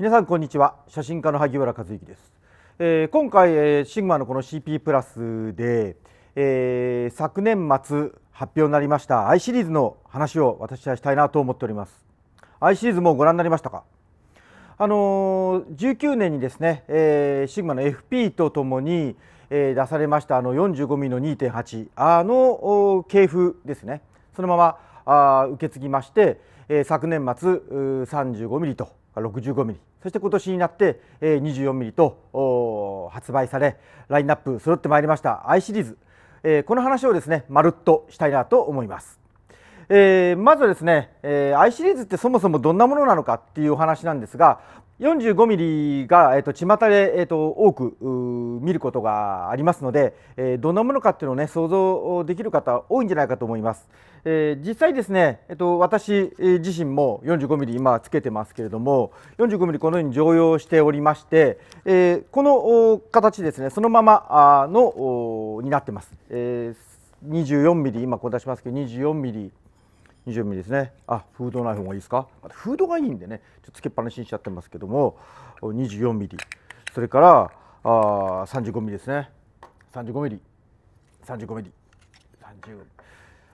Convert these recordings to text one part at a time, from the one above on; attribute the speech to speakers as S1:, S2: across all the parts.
S1: 皆さんこんにちは写真家の萩原和之です、えー、今回、えー、シグマのこの CP プラスで、えー、昨年末発表になりました i シリーズの話を私はしたいなと思っております i シリーズもご覧になりましたかあのー、19年にですね、えー、シグマの FP とともに、えー、出されましたあの 45mm の2.8あの系譜ですねそのままあ受け継ぎまして、えー、昨年末 35mm と 65mm そして今年になって24ミリと発売されラインナップ揃ってまいりました i シリーズ、えこの話をですねまるっとしたいなと思います。えー、まずですね、えー、i シリーズってそもそもどんなものなのかっていうお話なんですが45ミリが、えーと、巷で、えーと、多く見ることがありますので、えー、どんなものかっていうのをね想像できる方多いんじゃないかと思います。えー、実際ですね、えーと、私自身も45ミリ今つけてますけれども45ミリこのように常用しておりまして、えー、この形ですねそのままあのになってます。えー24ミリ今こう出しますけど24ミリ20ミリですねあフードない方がいいですかフードがいいんでねちょっとつけっぱなしにしちゃってますけども24ミリそれからあ35ミリですね35ミリ35ミリ35ミリ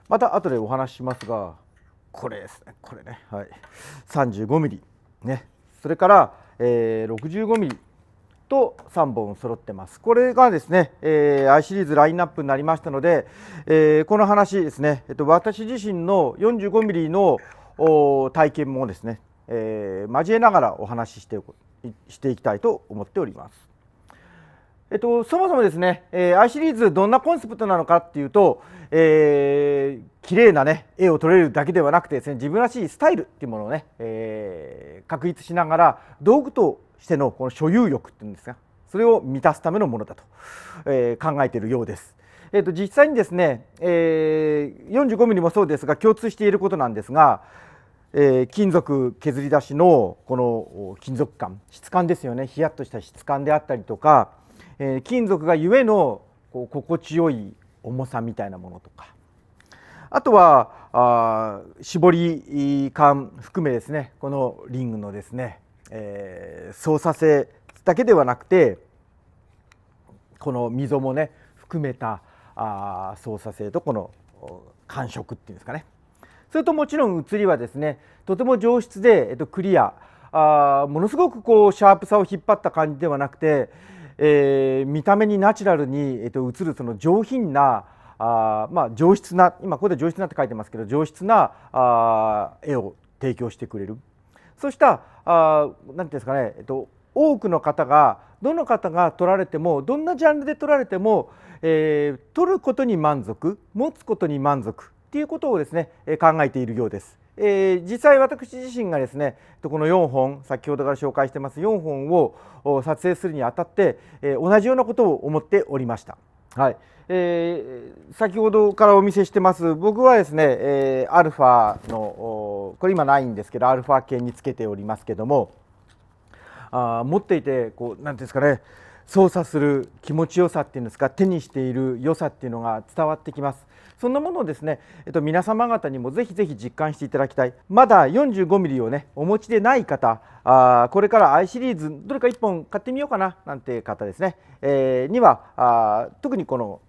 S1: また後でお話ししますがこれですねこれねはい35ミリねそれから、えー、65ミリと3本揃ってますこれがですね、えー、i シリーズラインナップになりましたので、えー、この話ですね、えっと、私自身の 45mm の体験もですね、えー、交えながらお話ししてしていきたいと思っております。えっと、そもそもですね、えー、i シリーズどんなコンセプトなのかっていうと、えー、綺麗なね絵を撮れるだけではなくてですね自分らしいスタイルっていうものをね、えー、確立しながら道具としてのこの所有欲っていうんですがそれを満たすためのものだと、えー、考えているようです。えー、と実際にですね、えー、45ミリもそうですが共通していることなんですが、えー、金属削り出しのこの金属感質感ですよねヒヤッとした質感であったりとか、えー、金属がゆえのこう心地よい重さみたいなものとかあとはあ絞り感含めですねこのリングのですねえー、操作性だけではなくてこの溝もね含めたあ操作性とこの感触っていうんですかねそれともちろん写りはですねとても上質で、えっと、クリアあものすごくこうシャープさを引っ張った感じではなくて、えー、見た目にナチュラルに、えっと、写るその上品なあまあ、上質な今ここで上質なって書いてますけど上質なあ絵を提供してくれるそうしたあなて言うんですかね、えっと、多くの方がどの方が取られてもどんなジャンルで取られても、えー、取ることに満足持つことに満足っていうことをですね考えているようです。えー、実際私自身がですねこの4本先ほどから紹介してます4本を撮影するにあたって、えー、同じようなことを思っておりました。はい、えー、先ほどからお見せしてます僕はですね、えー、アルファのこれ今ないんですけどアルファ系につけておりますけどもあ持っていてこう何ていうんですかね操作する気持ちよさっていうんですか手にしている良さっていうのが伝わってきます。そんなものをですね、えっと、皆様方にもぜひぜひ実感していただきたいまだ 45mm をねお持ちでない方あこれから i シリーズどれか1本買ってみようかななんて方ですね、えー、にはあ特にこの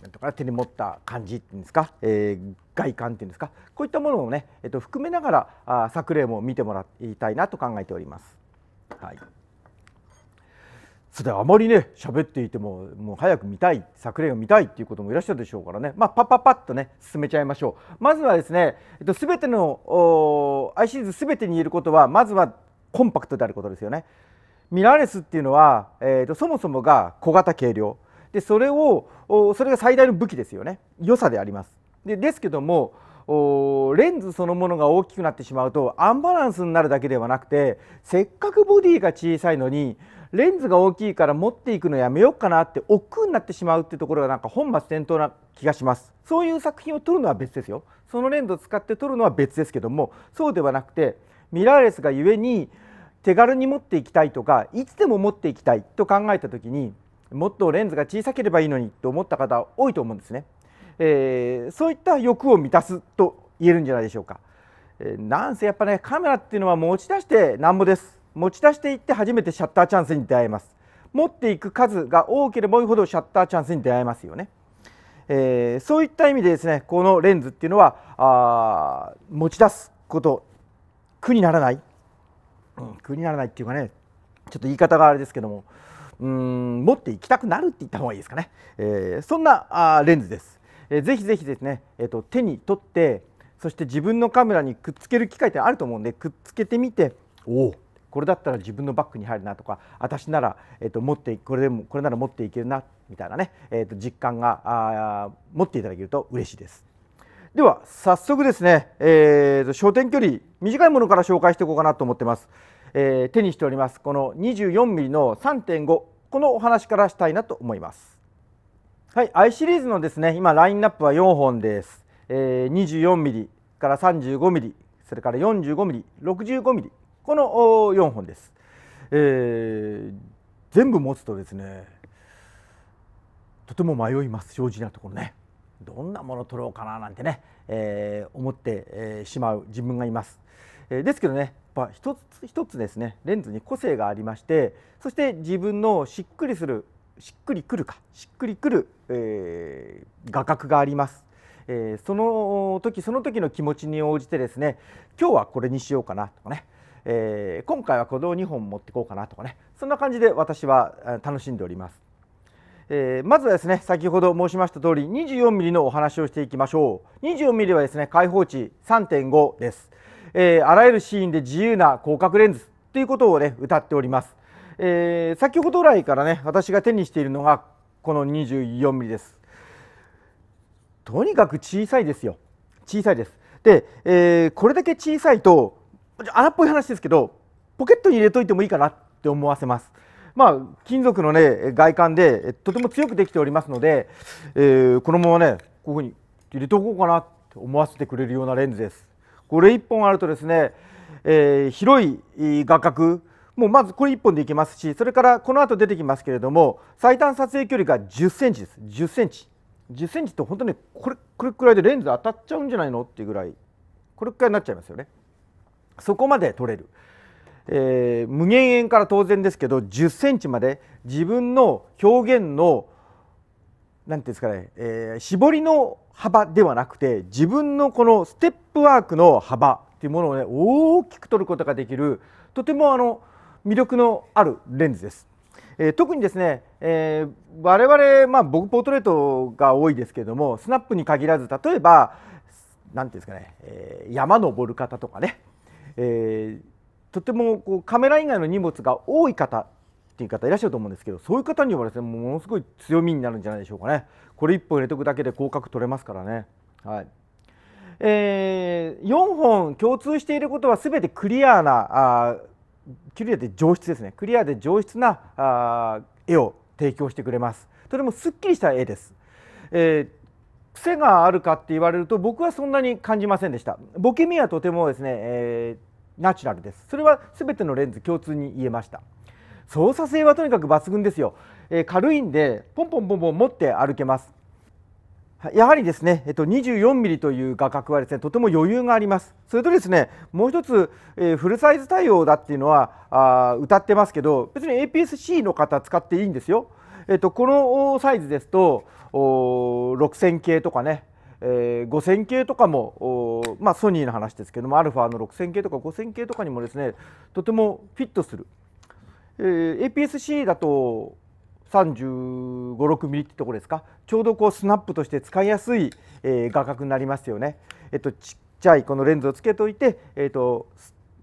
S1: なんとか手に持った感じっていうんですか、えー、外観っていうんですかこういったものをね、えっと、含めながらあ作例も見てもらいたいなと考えております。はいさてあまりね喋っていてももう早く見たい作例を見たいっていうこともいらっしゃるでしょうからね、まあ、パッパッパッとね進めちゃいましょうまずはですね、えっと、全ての i シ図ーズ全てに言えることはまずはコンパクトであることですよねミラーレスっていうのは、えーと、そもそもが小型軽量でそれをそれが最大の武器ですよね良さでありますでですけどもレンズそのものが大きくなってしまうとアンバランスになるだけではなくてせっかくボディが小さいのにレンズが大きいから持っていくのやめようかなって億劫になってしまうっていうところがなんか本末転倒な気がしますそういう作品を撮るのは別ですよそのレンズを使って撮るのは別ですけどもそうではなくてミラーレスがゆえに手軽に持っていきたいとかいつでも持っていきたいと考えた時にもっとレンズが小さければいいのにと思った方多いと思うんですね、えー、そういった欲を満たすと言えるんじゃないでしょうか、えー、なんせやっぱねカメラっていうのは持ち出してなんぼです持ち出していって初めてシャッターチャンスに出会えます持っていく数が多ければ多いほどシャッターチャンスに出会えますよね、えー、そういった意味でですねこのレンズっていうのはあ持ち出すこと苦にならない、うん、苦にならないっていうかねちょっと言い方があれですけどもうん持っていきたくなるって言った方がいいですかね、えー、そんなあレンズです、えー、ぜひぜひですね、えーと、手に取ってそして自分のカメラにくっつける機会ってあると思うんでくっつけてみておおこれだったら自分のバッグに入るなとか私なら、えー、と持ってこれでもこれなら持っていけるなみたいなね、えー、と実感があ持っていただけると嬉しいです。では早速ですね、えー、と焦点距離短いものから紹介していこうかなと思ってます。え手にしておりますこの 24mm の3.5このお話からしたいなと思います。はい、i シリーズのですね今ラインナップは4本です。えー、24mm から 35mm それから 45mm、65mm この4本です。えー、全部持つとですねとても迷います正直なところねどんなもの取ろうかななんてね、えー、思って、えー、しまう自分がいます、えー、ですけどねやっぱ一つ一つですねレンズに個性がありましてそして自分のしっくりするしっくりくるかしっくりくる、えー、画角があります、えー、その時その時の気持ちに応じてですね今日はこれにしようかなとかねえー、今回はこの2本持ってこうかなとかねそんな感じで私は楽しんでおります、えー、まずはですね先ほど申しました通り2 4ミリのお話をしていきましょう2 4ミリはですね開放値3.5です、えー、あらゆるシーンで自由な広角レンズということをね歌っております、えー、先ほど来からね私が手にしているのがこの2 4ミリですとにかく小さいですよ小さいですで、えー、これだけ小さいと荒っぽい話ですけどポケットに入れといてもいいかなって思わせます。まあ、金属の、ね、外観でとても強くできておりますので、えー、このままねこういうふうに入れておこうかなって思わせてくれるようなレンズです。これ1本あるとですね、えー、広い画角もうまずこれ1本でいけますしそれからこの後出てきますけれども最短撮影距離が1 0センチです1 0センチ1 0センチって本当にこれこれくらいでレンズ当たっちゃうんじゃないのっていうぐらいこれくらいになっちゃいますよね。そこまで取れる、えー、無限円から当然ですけど10センチまで自分の表現の何て言うんですかね、えー、絞りの幅ではなくて自分のこのステップワークの幅っていうものをね大きく取ることができるとてもあの魅力のあるレンズです。えー、特にですね、えー、我々、まあ、僕ポートレートが多いですけれどもスナップに限らず例えば何ていうんですかね、えー、山登る方とかね、えー、とてもこうカメラ以外の荷物が多い方っていう方いらっしゃると思うんですけどそういう方にはですねものすごい強みになるんじゃないでしょうかねこれ1本入れておくだけで広角取れますからねはいえー、4本共通していることは全てクリアなあクリアで上質ですねクリアで上質なあ絵を提供してくれますとてもすっきりした絵です、えー癖があるかって言われると僕はそんなに感じませんでしたボケミはとてもですね、えーナチュラルですそれは全てのレンズ共通に言えました操作性はとにかく抜群ですよ、えー、軽いんでポンポンポンポン持って歩けますやはりですね、えっと、24mm という画角はですねとても余裕がありますそれとですねもう一つ、えー、フルサイズ対応だっていうのはあ歌ってますけど別に APS-C の方使っていいんですよ、えっと、このサイズですと6000系とかねえー、5000系とかも、まあ、ソニーの話ですけどもアルファの6000系とか5000系とかにもですねとてもフィットする、えー、APS-C だと3 5 6ミリってところですかちょうどこうスナップとして使いやすい、えー、画角になりますよね。えっと、ちっちゃいこのレンズをつけといて、えっと、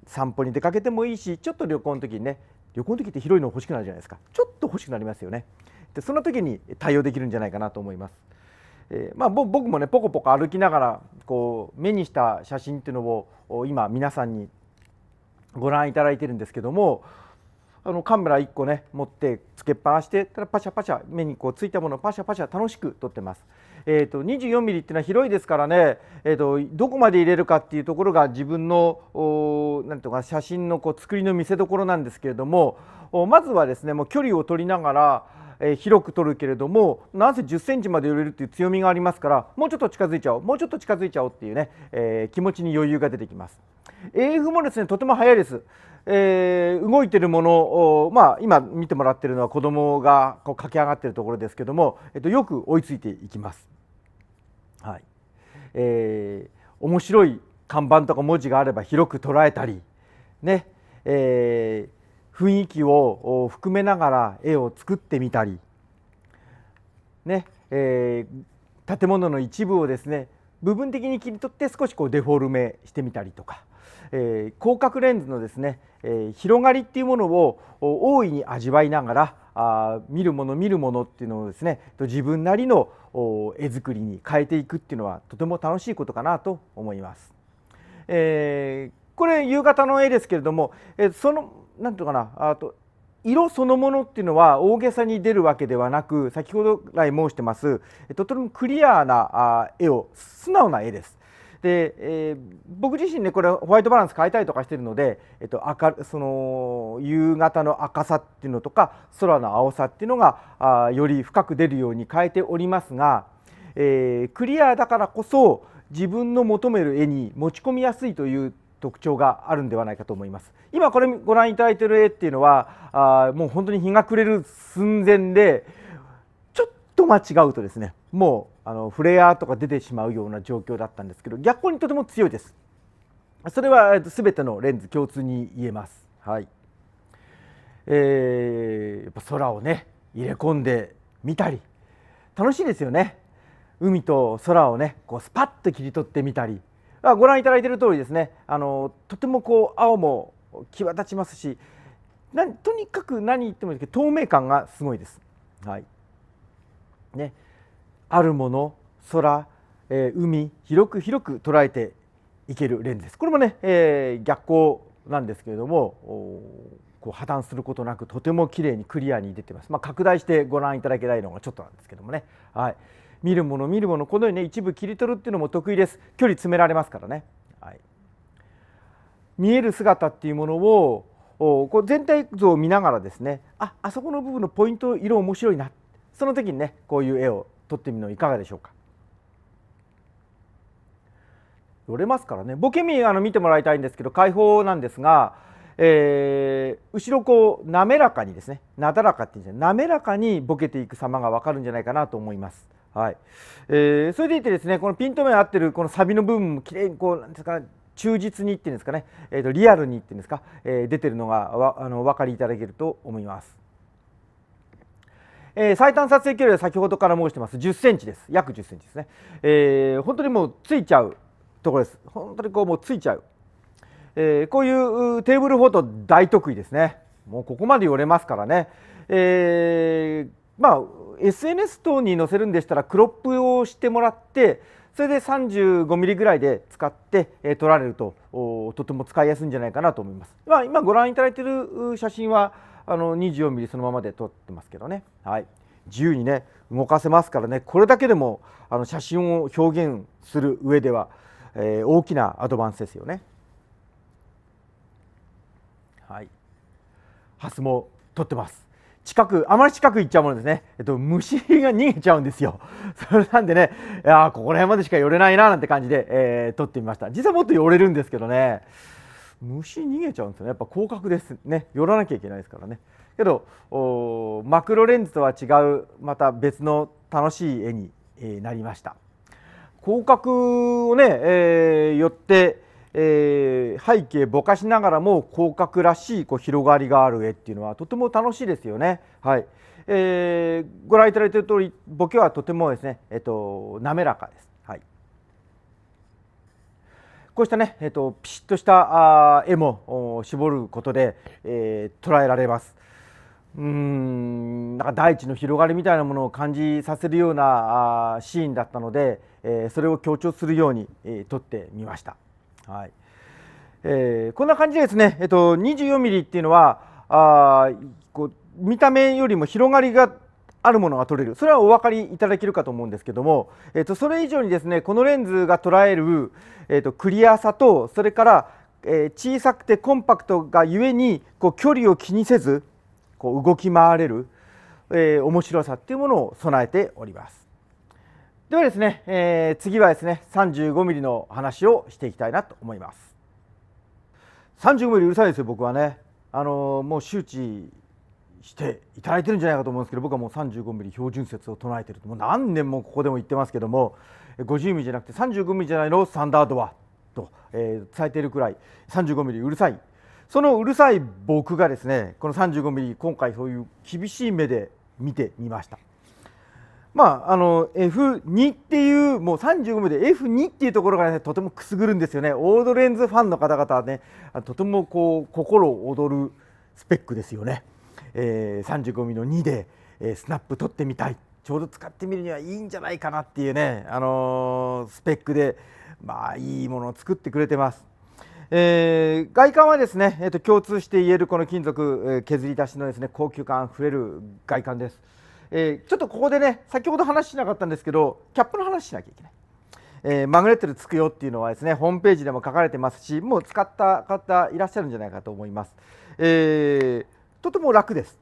S1: 散歩に出かけてもいいしちょっと旅行の時にね旅行の時って広いの欲しくなるじゃないですかちょっと欲しくなりますよね。でそんな時に対応できるんじゃないかなと思います。えー、まあ、僕もねポコポコ歩きながらこう目にした写真っていうのを今皆さんにご覧いただいてるんですけどもあのカメラ1個ね持ってつけっぱなしてただパシャパシャ目にこうついたものをパシャパシャ楽しく撮ってます。えーと、24ミリっていうのは広いですからね、えーと、どこまで入れるかっていうところが自分のなんとか写真のこう作りの見せどころなんですけれどもまずはですねもう距離を取りながらえ広く取るけれどもなぜ1 0センチまで寄れるっていう強みがありますからもうちょっと近づいちゃおうもうちょっと近づいちゃおうっていうね、えー、気持ちに余裕が出てきます。AF もですねとても速いです。えー、動いてるものを、まあ、今見てもらってるのは子供がこう駆け上がってるところですけども、えっと、よく追いついていきます。はいえー、面白い看板とか文字があれば広く捉えたりね、えー雰囲気を含めながら絵を作ってみたり、ねえー、建物の一部をですね部分的に切り取って少しこうデフォルメしてみたりとか、えー、広角レンズのですね、えー、広がりっていうものを大いに味わいながらあ見るもの見るものっていうのをですね自分なりの絵作りに変えていくっていうのはとても楽しいことかなと思います。えー、これ夕方の絵ですけれども、えー、その何て言うかなあと色そのものっていうのは大げさに出るわけではなく先ほど来申してますとてもクリアな絵を素直な絵です。で、えー、僕自身ねこれホワイトバランス変えたりとかしてるので、えっと、赤その夕方の赤さっていうのとか空の青さっていうのがあより深く出るように変えておりますが、えー、クリアだからこそ自分の求める絵に持ち込みやすいという特徴があるんではないかと思います今これご覧いただいている絵っていうのはあもう本当に日が暮れる寸前でちょっと間違うとですねもうあのフレアとか出てしまうような状況だったんですけど逆光にとても強いですそれは全てのレンズ共通に言えますはいえー、やっぱ空をね入れ込んでみたり楽しいですよね海と空をねこうスパッと切り取ってみたりあ、ご覧いただいている通りですねあのとてもこう青も際立ちますしとにかく何言ってもいいけど透明感がすごいです。はいね、あるもの空、えー、海広く広く捉えていけるレンズです。これもね、えー、逆光なんですけれどもこう破綻することなくとても綺麗にクリアに出てます。まあ、拡大してご覧いただけないのがちょっとなんですけどもね。はい。見るもの見るものこのようにね一部切り取るっていうのも得意です距離詰められますからね、はい、見える姿っていうものをこう全体像を見ながらですねああそこの部分のポイント色面白いなその時にねこういう絵を撮ってみるのいかがでしょうか寄れますからねボケミあの見てもらいたいんですけど開放なんですが、えー、後ろこう滑らかにですねなだらかっていうんじゃ滑らかにボケていく様がわかるんじゃないかなと思います。はい、えー、それでいてですねこのピント目合ってるこのサビの部分もきれにこうなんですか、ね、忠実にっていうんですかね、えーと、リアルにっていうんですか、えー、出てるのがわあのお分かりいただけると思います。えー、最短撮影距離は先ほどから申してます10センチです約10センチですね、えー、本当にもうついちゃうところです本当にこうもうついちゃう、えー、こういうテーブルフォト大得意ですねもうここまで寄れますからね、えー、まあ SNS 等に載せるんでしたらクロップをしてもらってそれで3 5ミリぐらいで使ってえ撮られるとおとても使いやすいんじゃないかなと思います、まあ、今ご覧いただいている写真はあの2 4ミリそのままで撮ってますけどね、はい、自由にね動かせますからねこれだけでもあの写真を表現する上では、えー、大きなアドバンスですよね。はい、ハスも撮ってます近くあまり近く行っちゃうものですね、えっと、虫が逃げちゃうんですよ それなんでねいやここら辺までしか寄れないななんて感じで、えー、撮ってみました実はもっと寄れるんですけどね虫逃げちゃうんですよねやっぱ広角ですね寄らなきゃいけないですからねけどマクロレンズとは違うまた別の楽しい絵になりました広角をね、えー、寄ってえー、背景ぼかしながらも広角らしいこう広がりがある絵っていうのはとても楽しいですよね。はいえー、ご覧いただいている通りボケはとてもですね、えっと、滑らかです。はい、こうしたね、えっと、ピシッとしたあ絵も絞ることで、えー、捉えられます。うんなんか大地の広がりみたいなものを感じさせるようなあシーンだったので、えー、それを強調するように、えー、撮ってみました。はいえー、こんな感じですね、えっと、24ミリっていうのはあこう見た目よりも広がりがあるものが取れるそれはお分かりいただけるかと思うんですけども、えっと、それ以上にですねこのレンズが捉える、えっと、クリアさとそれから、えー、小さくてコンパクトがゆえにこう距離を気にせずこう動き回れる、えー、面白さっていうものを備えております。ではですね、えー、次はですね 35mm の話をしていきたいなと思います3 5ミリうるさいですよ僕はねあのー、もう周知していただいてるんじゃないかと思うんですけど僕はもう 35mm 標準説を唱えてるもう何年もここでも言ってますけども 50mm じゃなくて 35mm じゃないのスタンダードはと、えー、伝えているくらい 35mm うるさいそのうるさい僕がですねこの 35mm 今回そういう厳しい目で見てみましたまあ、あの F2 っていうもう35リで F2 っていうところが、ね、とてもくすぐるんですよねオードレンズファンの方々はねとてもこう心躍るスペックですよね、えー、35mm の2で、えー、スナップ撮ってみたいちょうど使ってみるにはいいんじゃないかなっていうね、あのー、スペックで、まあ、いいものを作ってくれてます。えー、外観はですね、えーと、共通して言えるこの金属、え削り出しのですね高級感あふれる外観です。えー、ちょっとここでね先ほど話しなかったんですけどキャップの話しなきゃいけない、えー、マグネットでつくよっていうのはですねホームページでも書かれてますしもう使った方いらっしゃるんじゃないかと思います、えー、とても楽です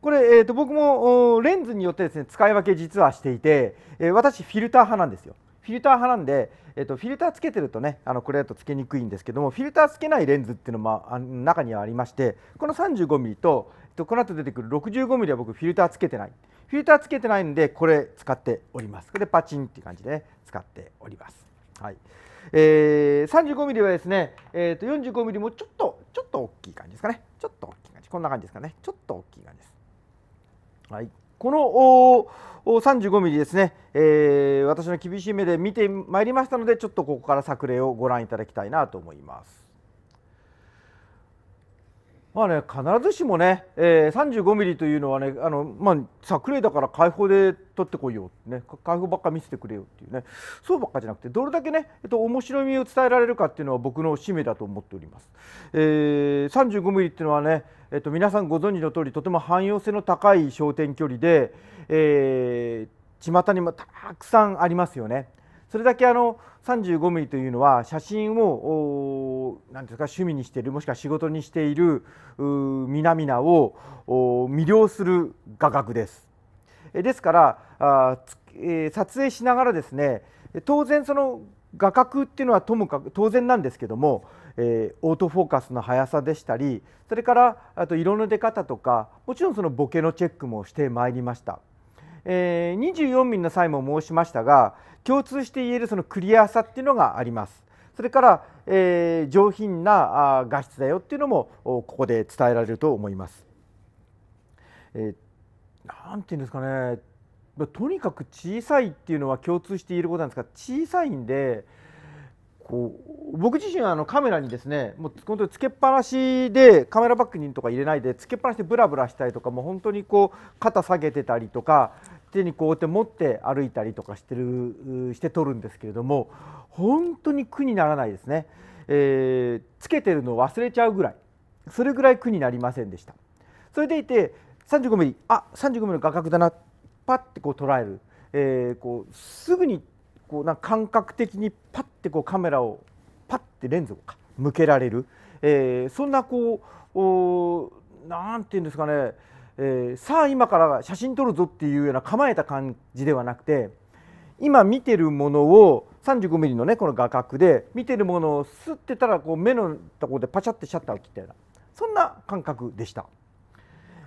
S1: これ、えーと、僕もレンズによってですね使い分け実はしていて、えー、私フィルター派なんですよフィルター派なんで、えーと、フィルターつけてるとねあのこれだとつけにくいんですけどもフィルターつけないレンズっていうのもあ中にはありましてこの 35mm と、えとこの後出てくる 65mm は僕フィルターつけてないフィルターつけてないんでこれ使っておりますこれでパチンっていう感じで、使っております、はいえー、35mm はですね、えー、と 45mm もちょっとちょっと大きい感じですかねちょっと大きい感じこんな感じですかねちょっと大きい感じですはいこの 35mm ですね、えー、私の厳しい目で見てまいりましたのでちょっとここから作例をご覧いただきたいなと思いますまあね、必ずしもね、えー、35ミリというのはね、あの、まあ、さ、クレイだから開放で取ってこいよ、ね、開放ばっか見せてくれよっていうね、そうばっかじゃなくて、どれだけね、えっと、面白みを伝えられるかっていうのは僕の使命だと思っております。えー、35ミリっていうのはね、えっと、皆さんご存知の通り、とても汎用性の高い焦点距離で、えー、巷にもたくさんありますよね。それだけあの 35mm というのは写真を何ですか趣味にしているもしくは仕事にしている南々を魅了する画角です。ですから撮影しながらですね当然その画角っていうのはともかく当然なんですけどもえオートフォーカスの速さでしたりそれからあと色の出方とかもちろんそのボケのチェックもしてまいりました。えー、24民の際も申しましたが共通して言えるそのクリアさっていうのがありますそれから、えー、上品な画質だよっていうのもここで伝えられると思います。えー、なんていうんですかねとにかく小さいっていうのは共通していることなんですが小さいんでこう僕自身はあのカメラにですねもう本当につけっぱなしでカメラバッグにとか入れないでつけっぱなしでブラブラしたりとかもう本当にこう肩下げてたりとか手にこうやって持って歩いたりとかしてるして撮るんですけれども本当に苦にならないですね、えー、つけてるのを忘れちゃうぐらいそれぐらい苦になりませんでしたそれでいて 35mm あ 35mm の画角だなパッてこう捉える、えー、こうすぐにこうなんか感覚的にパッてこうカメラをパッてレンズを向けられる、えー、そんなこう何て言うんですかね、えー、さあ今から写真撮るぞっていうような構えた感じではなくて今見てるものを 35mm のねこの画角で見てるものをすってたらこう目のところでパチャってシャッターを切ったようなそんな感覚でした。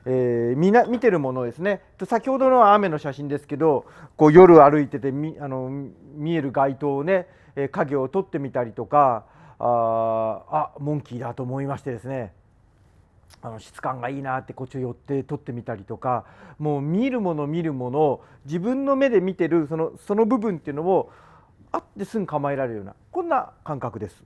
S1: えー、みな見てるものですね先ほどの雨の写真ですけどこう夜歩いててみあの見える街灯をね影を取ってみたりとかああモンキーだと思いましてですねあの質感がいいなってこっちを寄って撮ってみたりとかもう見るもの見るもの自分の目で見てるそのその部分っていうのをあってすぐ構えられるようなこんな感覚です。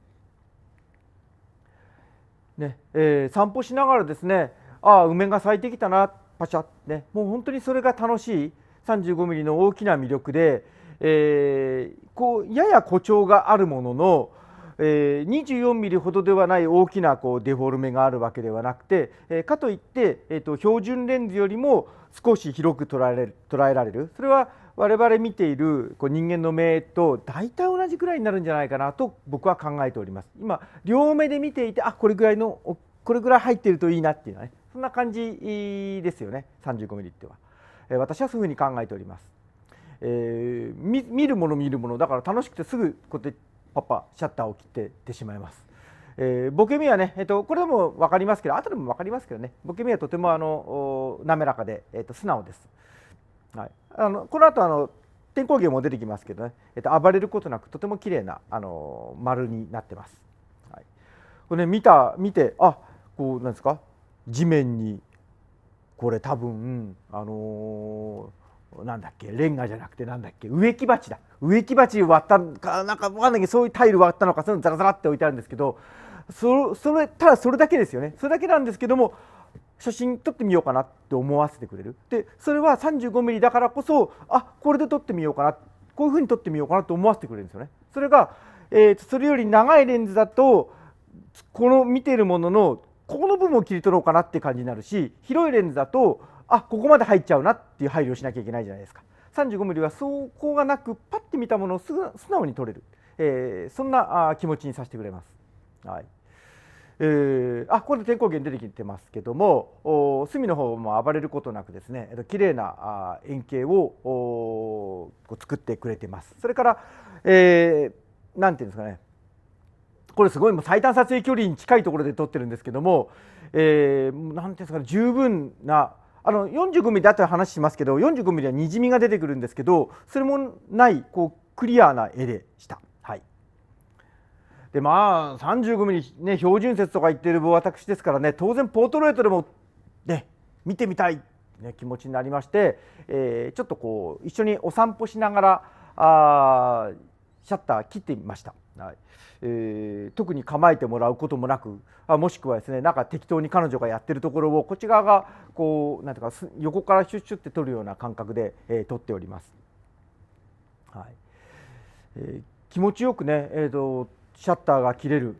S1: ねえー、散歩しながらですねああ梅が咲いてきたなパシャねもう本当にそれが楽しい35ミリの大きな魅力で、えー、こうやや誇張があるものの、えー、24ミリほどではない大きなこうデフォルメがあるわけではなくて、えー、かといって、えーと、標準レンズよりも少し広く捉えれる捉えられるそれは我々見ているこう人間の目と大体同じくらいになるんじゃないかなと僕は考えております。今両目で見ていてあこれぐらいのこれぐらい入ってるといいなっていうのはねそんな感じですよね3 5ミリっては、え私はそういうふうに考えております、えー、見るもの見るものだから楽しくてすぐこうやってパパシャッターを切ってってしまいます、えー、ボケ目はね、えーと、これでも分かりますけど後でも分かりますけどねボケ目はとてもあの滑らかで、えーと、素直です、はい、あのこの後あの天候芸も出てきますけどね、えーと、と暴れることなくとても綺麗なあの丸になってます、はい、これ、ね、見た見てあこうなんですか地面にこれ多分あのー、なんだっけレンガじゃなくてなんだっけ植木鉢だ植木鉢割ったかなんか分かんないけどそういうタイル割ったのかそういうのザラザラって置いてあるんですけどそそれただそれだけですよねそれだけなんですけども写真撮ってみようかなって思わせてくれるでそれは 35mm だからこそあこれで撮ってみようかなこういうふうに撮ってみようかなと思わせてくれるんですよね。それが、えー、それより長いレンズだとこの見てるもののここの部分を切り取ろうかなって感じになるし広いレンズだとあここまで入っちゃうなっていう配慮をしなきゃいけないじゃないですか 35mm は走行がなくパッて見たものを素直に撮れる、えー、そんなあ気持ちにさせてくれます。はいえー、あここで天候源出てきてますけどもお隅の方も暴れることなくですね、えっと、綺麗なあ円形をお作ってくれてます。それから、えー、ていうんですかねこれすごいも最短撮影距離に近いところで撮ってるんですけども、えー、なんていうんですかね十分なあの 45mm でとで話しますけど 45mm はにじみが出てくるんですけどそれもないこうクリアな絵でした。はい、でまあ 35mm、ね、標準説とか言ってる私ですからね当然ポートレートでも、ね、見てみたい、ね、気持ちになりまして、えー、ちょっとこう一緒にお散歩しながらあシャッター切ってみました、はいえー、特に構えてもらうこともなくあもしくはですねなんか適当に彼女がやってるところをこっち側がこうなんていうか横からシュッシュって撮るような感覚で、えー、撮っております。はいえー、気持ちよくね、えーと、シャッターが切れる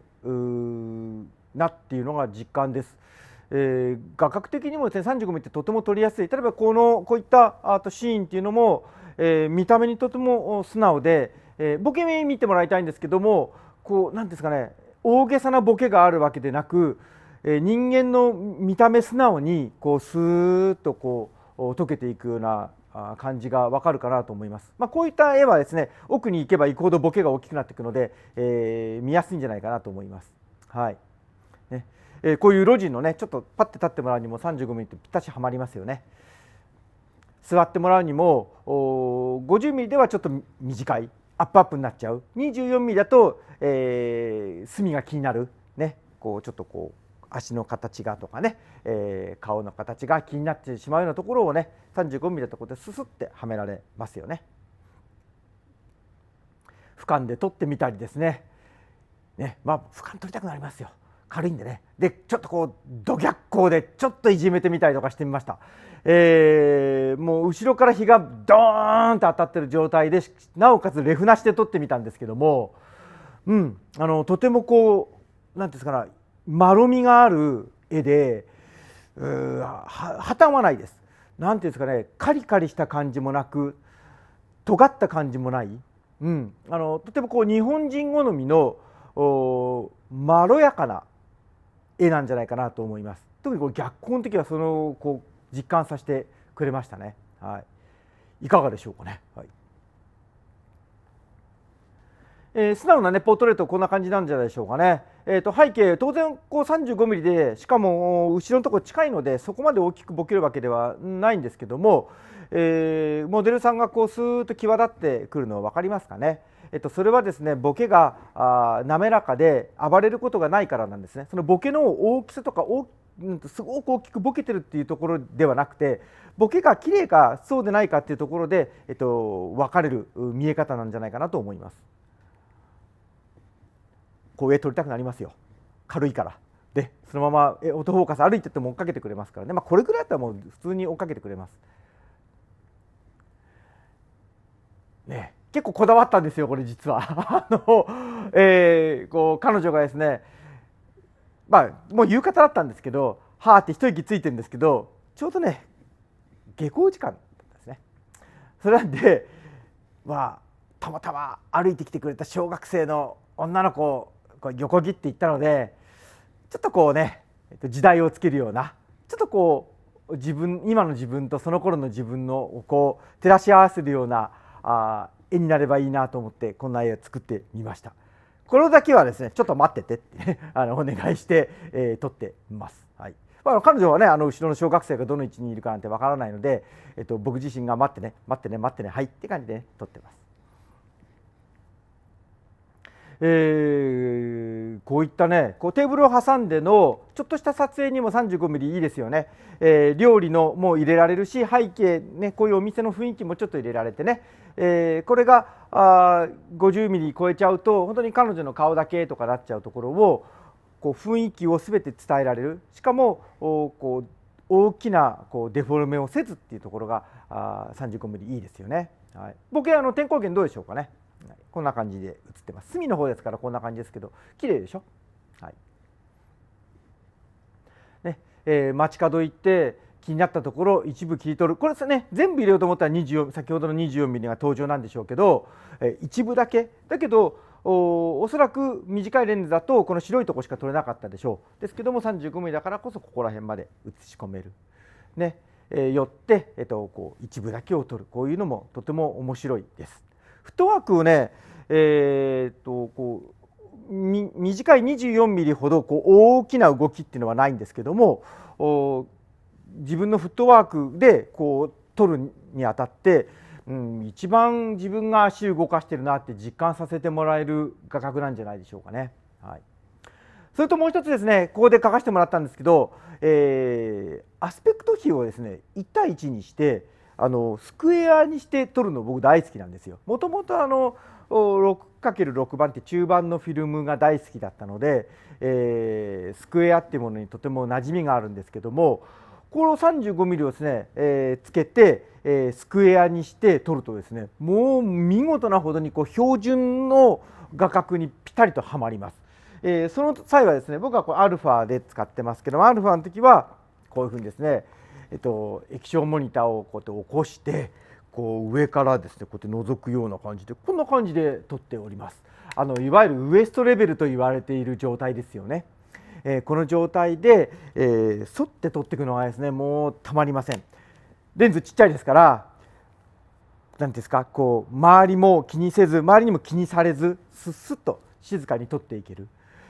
S1: なっていうのが実感です。えー、画角的にもですね35ミリってとても撮りやすい例えばこのこういったあとシーンっていうのも、えー、見た目にとても素直で、えー、ボケ目見てもらいたいんですけどもこう何ですかね大げさなボケがあるわけでなく、えー、人間の見た目素直にこうスーッとこう溶けていくような感じがわかるかなと思います。まあ、こういった絵はですね奥に行けば行くほどボケが大きくなっていくので、えー、見やすいんじゃないかなと思います。はいねえー、こういう路地のねちょっとパッて立ってもらうにも35ミリってぴったしはまりますよね。座ってもらうにも50ミリではちょっと短いアップアップになっちゃう24ミリだと、えー、隅が気になるねこうちょっとこう足の形がとかね、えー、顔の形が気になってしまうようなところをね35ミリだとこうですすってはめられますよね。俯瞰で撮ってみたりですねねまあ俯瞰撮りたくなりますよ。軽いんでねでちょっとこうど逆光でちょっといじめてみたりとかしてみました、えー、もう後ろから日がドーンと当たってる状態でなおかつレフなしで撮ってみたんですけども、うん、あのとてもこう何ていうんですかね丸みがある絵ではたまないです何ていうんですかねカリカリした感じもなく尖った感じもない、うん、あのとてもこう日本人好みのまろやかな絵なんじゃないかなと思います特にこう逆光の時はそのこう実感させてくれましたね、はい、いかがでしょうかね、はいえー、素直な、ね、ポートレートこんな感じなんじゃないでしょうかね、えーと、背景当然こう3 5ミリでしかも後ろのところ近いのでそこまで大きくボケるわけではないんですけども、えー、モデルさんがこうスーッと際立ってくるの分かりますかね、えっと、それはですねボケがあ滑らかで暴れることがないからなんですねそのボケの大きさとか大すごく大きくボケてるっていうところではなくてボケが綺麗かそうでないかっていうところで、えっと、分かれる見え方なんじゃないかなと思います。こう上取りたくなりますよ軽いからでそのままえオートフォーカス歩いてても追っかけてくれますからね、まあ、これぐらいだったらもう普通に追っかけてくれます。ね結構こだわったんですよこれ実は あの、えー、こう彼女がですねまあもう夕方だったんですけどはあって一息ついてるんですけどちょうどね下校時間ですねそれなんでまあたまたま歩いてきてくれた小学生の女の子をこう横切っていったのでちょっとこうね時代をつけるようなちょっとこう自分今の自分とその頃の自分のこう照らし合わせるようなあ絵になればいいなと思ってこんな絵を作ってみましたこれだけはですねちょっと待っててって あのお願いして、えー、撮ってます、はいまあ、彼女はねあの後ろの小学生がどの位置にいるかなんてわからないので、えっと、僕自身が待ってね待ってね待ってねはいって感じで、ね、撮ってますえー、こういったねこうテーブルを挟んでのちょっとした撮影にも 35mm いいですよね、えー、料理のも入れられるし背景、ね、こういうお店の雰囲気もちょっと入れられてね、えー、これがあ 50mm 超えちゃうと本当に彼女の顔だけとかなっちゃうところをこう雰囲気を全て伝えられるしかもこう大きなこうデフォルメをせずっていうところが 35mm いいですよね。はい、僕はあの天候源どうでしょうかね。はい、こんな感じで映ってます隅の方ですからこんな感じですけど綺麗でしょ、はいねえー、街角行って気になったところ一部切り取るこれですね全部入れようと思ったら24先ほどの24ミリが登場なんでしょうけど、えー、一部だけだけどおおそらく短いレンズだとこの白いとこしか撮れなかったでしょうですけども 35mm だからこそここら辺まで写し込める。ねえー、よって、えっと、こう一部だけを撮るこういうのもとても面白いです。フットワークをね、えー、っとこう短い24ミリほどこう大きな動きっていうのはないんですけども自分のフットワークでこう取るにあたって、うん、一番自分が足を動かしてるなって実感させてもらえる画角なんじゃないでしょうかね。はい、それともう一つですねここで書かせてもらったんですけど、えー、アスペクト比をですね1対1にして、あのスクエアにして撮るの僕大好きなんですよ。もともとあの 6×6 番って中盤のフィルムが大好きだったので、えー、スクエアっていうものにとても馴染みがあるんですけどもこの 35mm をですね、えー、つけて、えー、スクエアにして撮るとですねもう見事なほどにこう標準の画角にぴたりとはまります。えー、その際はですね僕はこうアルファで使ってますけどもアルファの時はこういうふうにですねえっと、液晶モニターをこうやって起こしてこう上からですねこうやって覗くような感じでこんな感じで撮っておりますあのいわゆるウエストレベルと言われている状態ですよね、えー、この状態で、えー、沿って撮っていくのはですねもうたまりませんレンズちっちゃいですから何ですかこう周りも気にせず周りにも気にされずすっすっと静かに撮っていける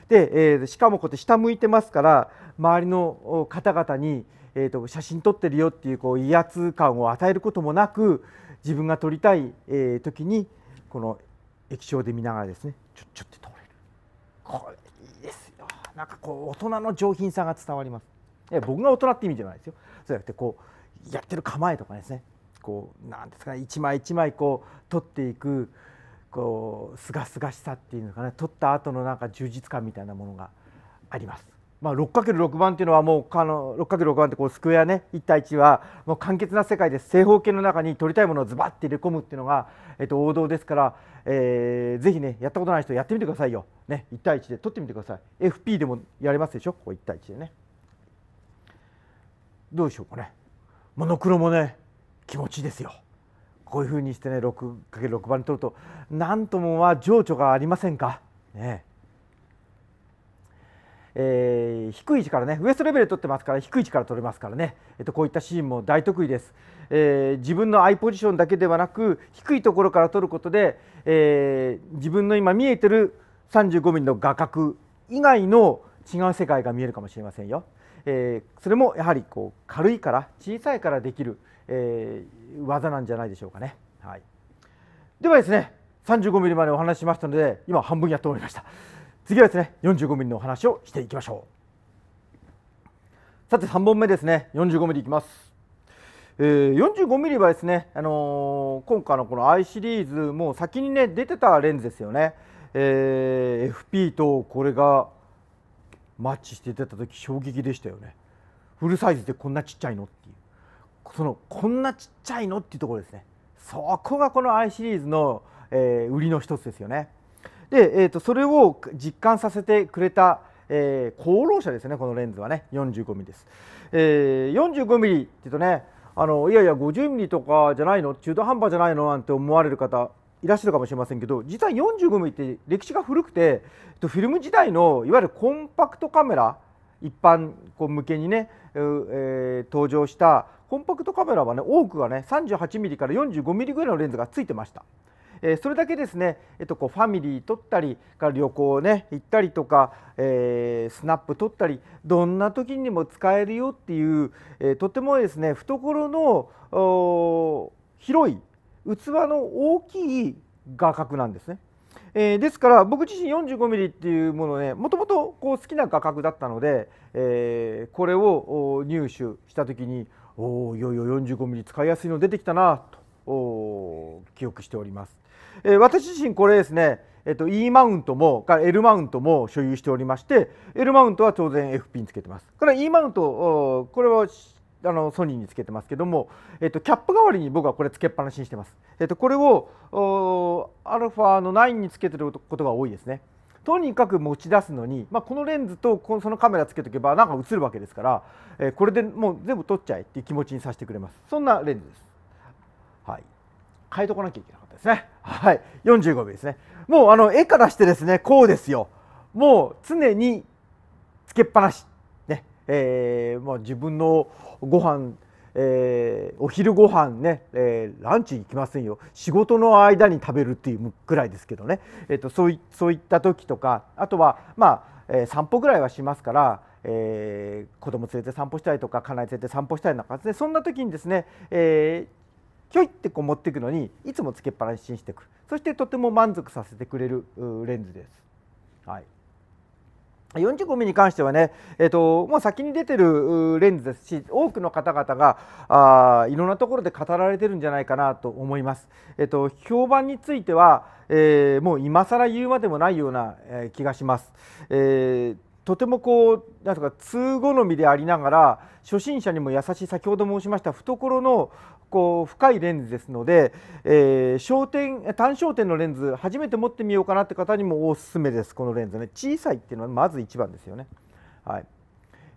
S1: で、えー、しかもこうやって下向いてますから周りの方々にえーと、写真撮ってるよっていうこう威圧感を与えることもなく自分が撮りたい、えー、時にこの液晶で見ながらですねちょちょって撮れるこれいいですよなんかこう大人の上品さが伝わりますいや僕が大人って意味じゃないですよそうやってこうやってる構えとかですねこうなんですかね一枚一枚こう撮っていくこうすがすがしさっていうのかな撮った後のなんか充実感みたいなものがあります。まあ、6×6 番っていうのはもうあの 6×6 番ってこうスクエアね1対1はもう簡潔な世界です正方形の中に取りたいものをズバッて入れ込むっていうのが、えっと、王道ですから、えー、ぜひねやったことない人やってみてくださいよ、ね、1対1で取ってみてください FP でもやれますでしょこう1対1でねどうでしょうかねモノクロもね気持ちいいですよこういうふうにしてね 6×6 番に取るとなんともまあ情緒がありませんかねええー、低い位置からねウエストレベル取ってますから低い位置から取れますからね、えと、こういったシーンも大得意です、えー、自分のアイポジションだけではなく低いところから取ることで、えー、自分の今見えてる 35mm の画角以外の違う世界が見えるかもしれませんよ、えそれもやはりこう軽いから小さいからできる、え技なんじゃないでしょうかね、はい、ではですね 35mm までお話ししましたので今半分やっておりました。次はですね 45mm の話をしていきましょうさて3本目ですね 45mm いきます、えー、45mm はですね、あのー、今回のこの i シリーズもう先にね出てたレンズですよね、えー、FP とこれがマッチして出た時衝撃でしたよねフルサイズでこんなちっちゃいのっていうそのこんなちっちゃいのっていうところですねそこがこの i シリーズの、えー、売りの一つですよねで、えーと、それを実感させてくれた、えー、功労者ですねこのレンズはね 45mm です、えー、45mm っていうとねあのいやいや 50mm とかじゃないの中途半端じゃないのなんて思われる方いらっしゃるかもしれませんけど実は 45mm って歴史が古くてフィルム時代のいわゆるコンパクトカメラ一般向けにね、えー、登場したコンパクトカメラはね多くがね 38mm から 45mm ぐらいのレンズがついてました。えー、それだけですね、えっと、こうファミリー撮ったりから旅行ね行ったりとか、えー、スナップ撮ったりどんな時にも使えるよっていう、えー、とてもですね懐の広い器の大きい画角なんですね。えー、ですから僕自身 45mm っていうものねもともと好きな画角だったので、えー、これを入手した時においよいよ 45mm 使いやすいの出てきたなと記憶しております。え私自身これですね、えっと、E マウントもから L マウントも所有しておりまして L マウントは当然 F ピンつけてますから E マウントこれはあのソニーにつけてますけども、えっと、キャップ代わりに僕はこれつけっぱなしにしてます、えっと、これをアルファの9につけてることが多いですねとにかく持ち出すのに、まあ、このレンズとそのカメラつけとけばなんか映るわけですから、えー、これでもう全部撮っちゃえっていう気持ちにさせてくれますそんなレンズですはい変えとかなきゃいけないですね。はい、45秒ですね。もうあの絵からしてですね、こうですよ。もう常につけっぱなし。ね、えー、まあ、自分のご飯えー、お昼ご飯ね、えー、ランチ行きませんよ仕事の間に食べるっていうぐらいですけどね、えーと、とそういそういった時とかあとは、まあえー、散歩ぐらいはしますから、えー、子供連れて散歩したりとか家内連れて散歩したりなんかですねそんな時にですね、えー、ひょいってこう持っていくのにいつもつけっぱなしにしていくそしてとても満足させてくれるレンズです。はい 45mm に関してはね、えーと、もう先に出てるレンズですし多くの方々があいろんなところで語られてるんじゃないかなと思います。えーと、評判については、えー、もう今更言うまでもないような、え気がします。えーとてもこうなんとか通好みでありながら初心者にも優しい先ほど申しました懐のこう深いレンズですので、えー、焦点単焦点のレンズ初めて持ってみようかなって方にもおすすめですこのレンズね小さいっていうのはまず一番ですよね、はい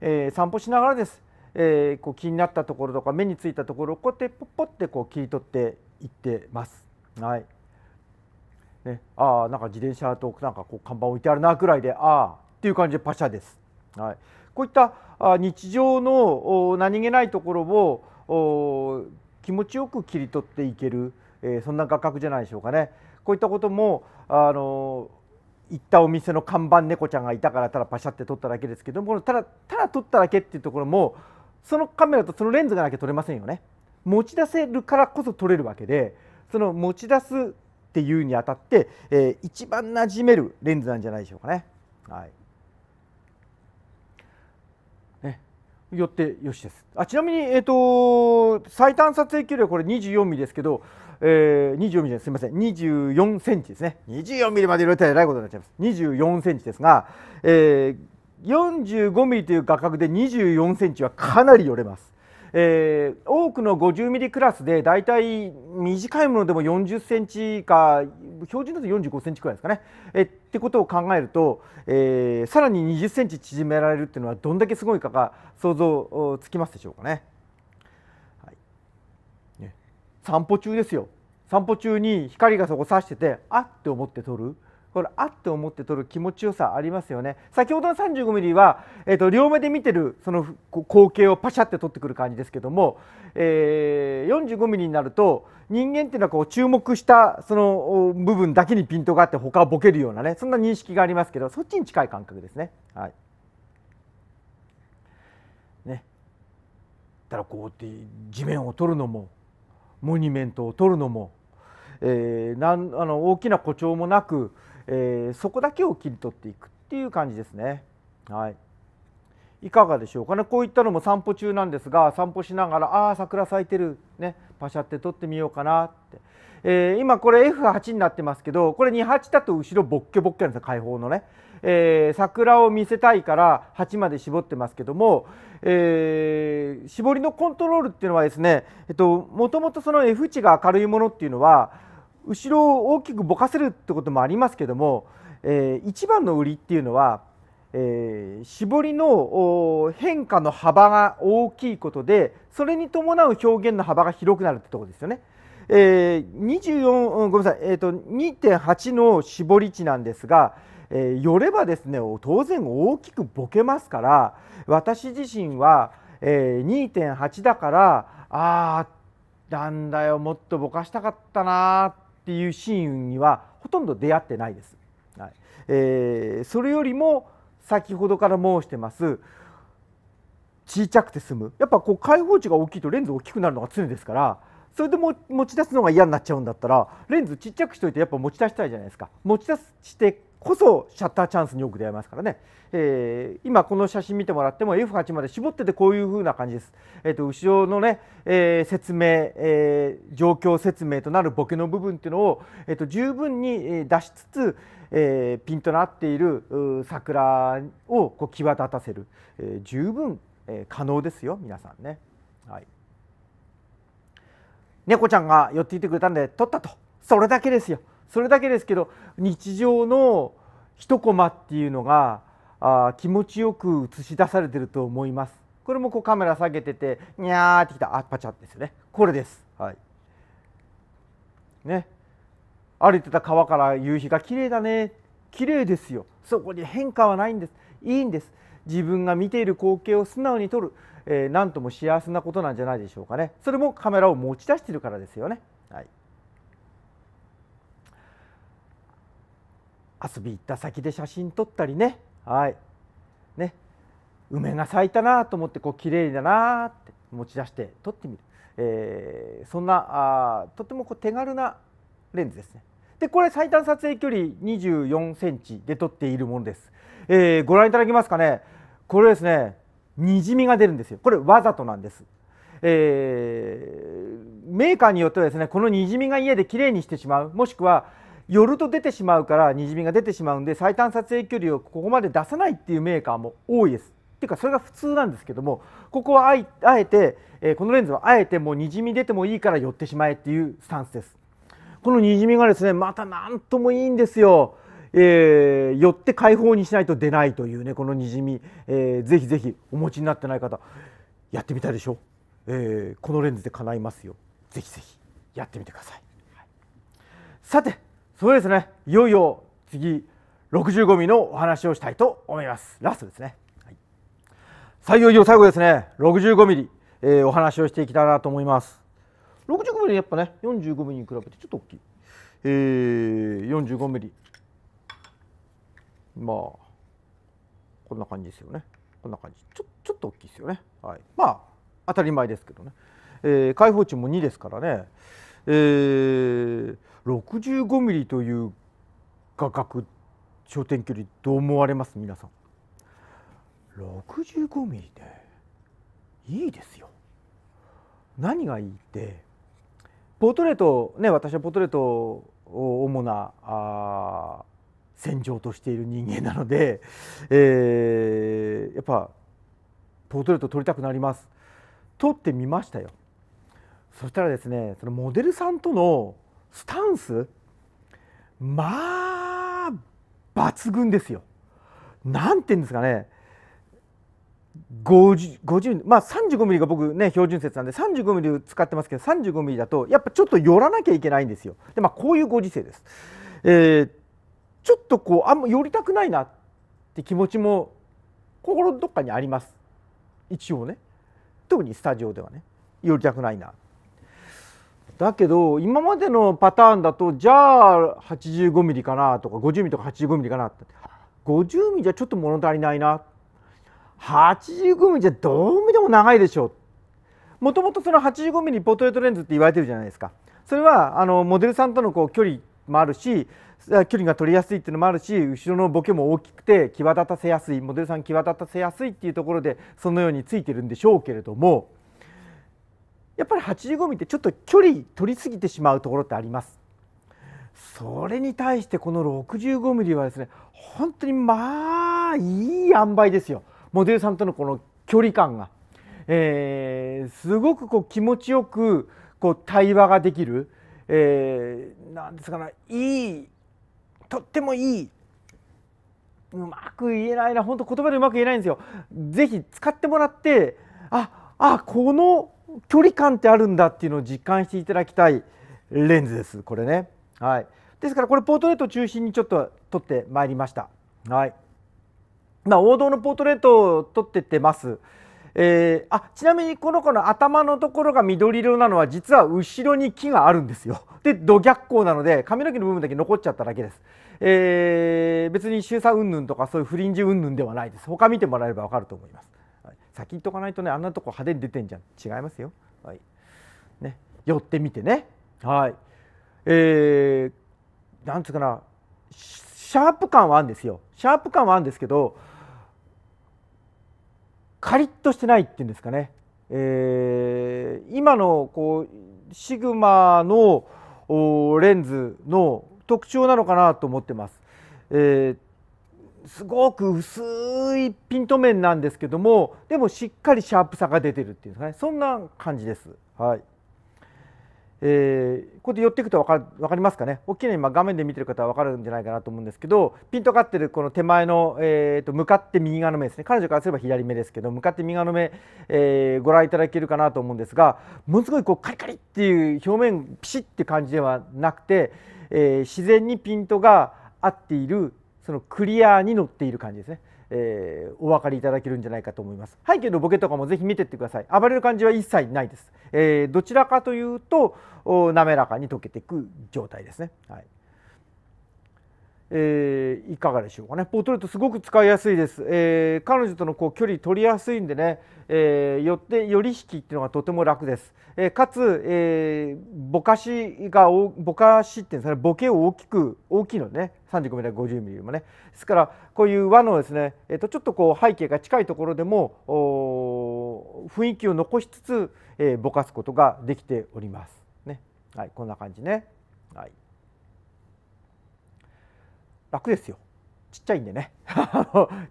S1: えー、散歩しながらです、えー、こう気になったところとか目についたところをこうやってポッポってこう切り取っていってます。はいね、ああなんか自転車となんかこう看板置いてあるなぐらいでああっていう感じでパシャです。はい、こういった日常の何気ないところを気持ちよく切り取っていける、えそんな画角じゃないでしょうかね。こういったこともあの行ったお店の看板猫ちゃんがいたからただパシャって撮っただけですけどもただただ撮っただけっていうところもそのカメラとそのレンズがなきゃ撮れませんよね。持ち出せるからこそ撮れるわけでその持ち出すっていうにあたって、えー、一番馴染めるレンズなんじゃないでしょうかね。はいよってよしです。あちなみに、えーと、最短撮影距離はこれ24ミリですけど、えー、24ミリすみません24センチですね24ミリまで入れたらえらいことになっちゃいます24センチですが、えー、45ミリという画角で24センチはかなり寄れます。えー、多くの50ミリクラスでだいたい短いものでも40センチか標準だと45センチくらいですかね。えってことを考えると、えー、さらに20センチ縮められるっていうのはどんだけすごいかが想像つきますでしょうかね。はい、ね散歩中ですよ散歩中に光がそこさしててあって思って撮る。これあって思って撮る気持ちよさありますよね先ほどの 35mm は、えーと、両目で見てるその光景をパシャって撮ってくる感じですけども、えー、45mm になると人間っていうのはこう注目したその部分だけにピントがあって他はボケるようなねそんな認識がありますけどそっちに近い感覚ですね。はい、ねだからこうって地面を取るのもモニュメントを取るのも、えー、なんあの大きな誇張もなくえー、そこだけを切り取っていくっていう感じですね。はい、いかがでしょうかねこういったのも散歩中なんですが散歩しながら「ああ桜咲いてる」ねパシャって撮ってみようかなって、えー、今これ F8 になってますけどこれ28だと後ろボッケボッケなんですよ開放のね、えー、桜を見せたいから8まで絞ってますけども、えー、絞りのコントロールっていうのはですねも、えっともとその F 値が明るいものっていうのは後ろを大きくぼかせるってこともありますけども、えー、一番の売りっていうのは、えー、絞りの変化の幅が大きいことでそれに伴う表現の幅が広くなるってとこですよね。えー、2ごめんなさい、えー2.8の絞り値なんですが、えー、寄ればですね当然大きくぼけますから私自身は、えー、2.8だからああなんだよもっとぼかしたかったなーっっていうシーンにはほとんど出会ってないです。はいえー、それよりも先ほどから申してます小さくて済むやっぱこう開放値が大きいとレンズ大きくなるのが常ですからそれでも持ち出すのが嫌になっちゃうんだったらレンズちっちゃくしといてやっぱ持ち出したいじゃないですか持ち出してこそシャッターチャンスによく出会いますからね、えー、今この写真見てもらっても F8 まで絞っててこういう風な感じです、えーと、後ろのね、えー、説明、えー、状況説明となるボケの部分っていうのを、えーと、十分に出しつつ、えピンとなっている桜をこう際立たせる、え十分、可能ですよ皆さんね。はい猫ちゃんが寄ってきてくれたんで撮ったとそれだけですよ。それだけですけど日常の一コマっていうのがあ気持ちよく映し出されてると思いますこれもこうカメラ下げててにゃーってきたあパチャですよねこれですはいね歩いてた川から夕日が綺麗だね綺麗ですよそこに変化はないんですいいんです自分が見ている光景を素直に撮る、えー、なんとも幸せなことなんじゃないでしょうかねそれもカメラを持ち出してるからですよねはい遊び行った先で写真撮ったりねはいね梅が咲いたなと思ってこう綺麗だなって持ち出して撮ってみる、えー、そんなあとてもこう手軽なレンズですね。でこれ最短撮影距離24センチで撮っているものです、えー、ご覧いただけますかねこれですねにじみが出るんですよこれわざとなんです、えー、メーカーによってはですねこのにじみが家で綺麗にしてしまうもしくは寄ると出てしまうからにじみが出てしまうんで最短撮影距離をここまで出さないっていうメーカーも多いです。っていうかそれが普通なんですけどもここはあえて、えこのレンズはあえてもうにじみ出てもいいから寄ってしまえっていうスタンスです。このにじみがですねまた何ともいいんですよ。えー、寄って開放にしないと出ないというねこのにじみ、えー、ぜひぜひお持ちになってない方やってみたでしょ、えー、このレンズで叶いますよぜひぜひやってみてください、はい、さてそうですねいよいよ次65ミリのお話をしたいと思いますラストですね、はい、さあ最後ですね65ミリ、えー、お話をしていきたいなと思います65ミリやっぱね45ミリに比べてちょっと大きい、えー、45ミリまあこんな感じですよねこんな感じちょちょっと大きいですよね、はい、まあ当たり前ですけどね、えー、開放値も2ですからねえー65ミリという画角焦点距離どう思われます皆さん65ミリでいいですよ何がいいってポートレートね私はポートレートを主なあ戦場としている人間なので、えー、やっぱポートレート撮りたくなります撮ってみましたよそしたらですねそのモデルさんとのスタンスまあ抜群ですよ。なんて言うんですかね50まあ35ミリが僕ね標準説なんで35ミリ使ってますけど35ミリだとやっぱちょっと寄らなきゃいけないんですよでまあこういうご時世です、えー、ちょっとこうあんま寄りたくないなって気持ちも心どっかにあります一応ね特にスタジオではね寄りたくないなだけど今までのパターンだとじゃあ 85mm かなとか 50mm とか 85mm かなって 50mm じゃちょっと物足りないな 85mm じゃどう見ても長いでしょもともとその 85mm ポートレートレンズって言われてるじゃないですかそれはあのモデルさんとのこう距離もあるし距離が取りやすいっていうのもあるし後ろのボケも大きくて際立たせやすいモデルさん際立たせやすいっていうところでそのようについてるんでしょうけれども。やっぱり85ミリってちょっと距離取りすぎてしまうところってありますそれに対してこの65ミリはですね本当にまあいい塩梅ですよモデルさんとのこの距離感が、えー、すごくこう気持ちよくこう対話ができる、えー、なんですかねいいとってもいいうまく言えないな本当言葉でうまく言えないんですよ。ぜひ使ってもらってああこの距離感ってあるんだっていうのを実感していただきたいレンズですこれねはいですからこれポートレート中心にちょっと撮ってまいりましたはいまあ、王道のポートレートを撮ってってます、えー、あちなみにこの子の頭のところが緑色なのは実は後ろに木があるんですよで土逆光なので髪の毛の部分だけ残っちゃっただけです、えー、別に収差云々とかそういうフリンジ云々ではないです他見てもらえれば分かると思います先にとかないとねあんなとこ派手に出てんじゃん違いますよ、はいね、寄ってみてねはいえー、なんつうかなシャープ感はあるんですよシャープ感はあるんですけどカリッとしてないっていうんですかね、えー、今のこうシグマのレンズの特徴なのかなと思ってます。えー、すごく薄いピント面なんですけどもでもしっかりシャープさが出てるっていうねそんな感じです。はいえー、こうやって寄っていくと分か分かりますかね大きな今画面で見てる方は分かるんじゃないかなと思うんですけどピントが合ってるこの手前の、えーと、と向かって右側の目ですね彼女からすれば左目ですけど向かって右側の目、えー、ご覧いただけるかなと思うんですがものすごいこうカリカリっていう表面ピシッって感じではなくて、えー、自然にピントが合っているそのクリアーに乗っている感じですね、えー、お分かりいただけるんじゃないかと思います背景のボケとかもぜひ見てってください暴れる感じは一切ないです、えー、どちらかというと滑らかに溶けていく状態ですね、はいえー、いかがでしょうかねポートレートすごく使いやすいです、えー、彼女とのこう距離取りやすいんでね、えー、よってより引きっていうのがとても楽です、えかつ、えぼかしがぼかしっていうんですかねボケを大きく大きいのね3 5ミリ、5 0ミリもねですからこういう輪のですね、えー、とちょっとこう背景が近いところでも雰囲気を残しつつ、えぼかすことができておりますねはいこんな感じねはい楽ですよちっちゃいんでね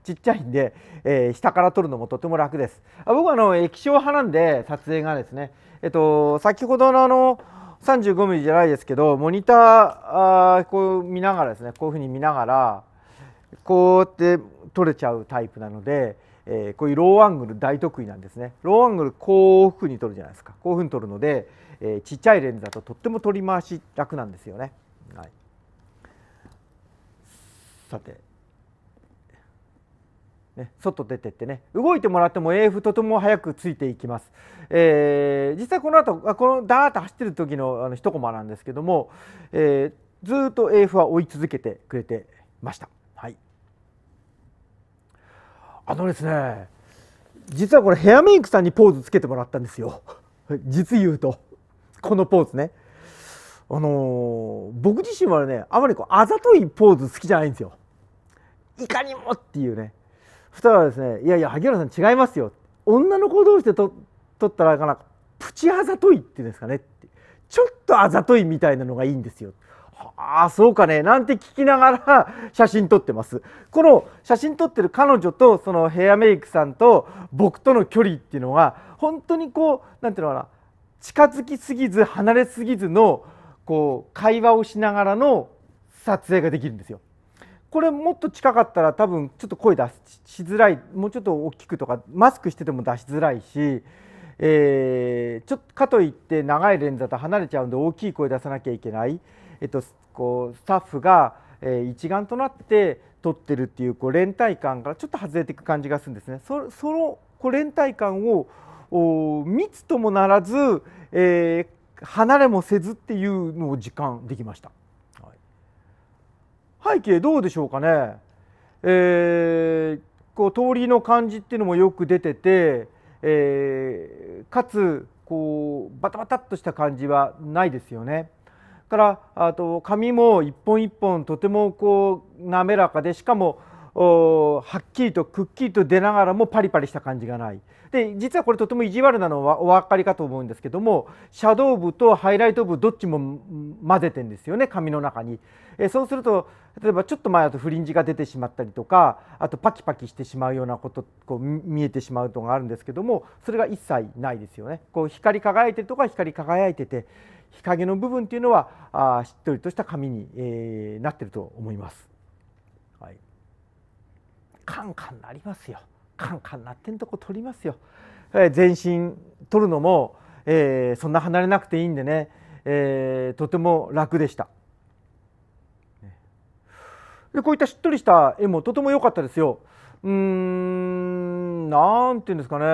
S1: ちっちゃいんで、えー、下から撮るのもとても楽ですあ僕はあの液晶派なんで撮影がですねえっと先ほどのあの 35mm じゃないですけどモニターあこう見ながらですねこういうふうに見ながらこうやって撮れちゃうタイプなので、えー、こういうローアングル大得意なんですねローアングルこういうふうに撮るじゃないですかこういうふうに撮るので、えー、ちっちゃいレンズだととっても撮り回し楽なんですよね。はいさて、ね、外出てってね動いてもらっても AF とても速くついていきます、えー、実際この後あこのダーッと走ってる時のあの一コマなんですけども、えー、ずっと AF は追い続けてくれてました、はい、あのですね実はこれヘアメイクさんにポーズつけてもらったんですよ 実言うとこのポーズねあのー、僕自身はねあまりこうあざといポーズ好きじゃないんですよいかにもっていうねそしたらですねいやいや萩原さん違いますよ女の子同士でと撮ったらかなプチあざといっていうんですかねってちょっとあざといみたいなのがいいんですよああそうかねなんて聞きながら 写真撮ってますこの写真撮ってる彼女とそのヘアメイクさんと僕との距離っていうのが本当にこう何ていうのかな近づきすぎず離れすぎずのこう会話をしながらの撮影ができるんですよ。これもっと近かったら多分ちょっと声出しづらいもうちょっと大きくとかマスクしてても出しづらいし、えー、ちょっとかといって長いレンズだと離れちゃうんで大きい声出さなきゃいけない、えっと、こうスタッフが、え一丸となって撮ってるっていうこう連帯感からちょっと外れていく感じがするんですね。そのこう連帯感を密ともならず、えー、離れもせずっていうのを時間できました。背景どうでしょうかね、えー、こう通りの感じっていうのもよく出てて、えー、かつこうバタバタっとした感じはないですよね。からあと紙も一本一本とてもこう滑らかでしかもはっきりとくっきりと出ながらもパリパリした感じがないで実はこれとても意地悪なのはお分かりかと思うんですけどもシャドウ部とハイライト部どっちも混ぜてんですよね髪の中にえそうすると例えばちょっと前だとフリンジが出てしまったりとかあとパキパキしてしまうようなことこう見えてしまうのがあるんですけどもそれが一切ないですよねこう光り輝いてるとか光り輝いてて日陰の部分っていうのはあしっとりとした髪に、えー、なってると思います。カンカンなりますよカンカンなってんとこ取りますよ、えー、全身取るのも、えー、そんな離れなくていいんでね、えー、とても楽でしたでこういったしっとりした絵もとても良かったですようーん何て言うんですかね、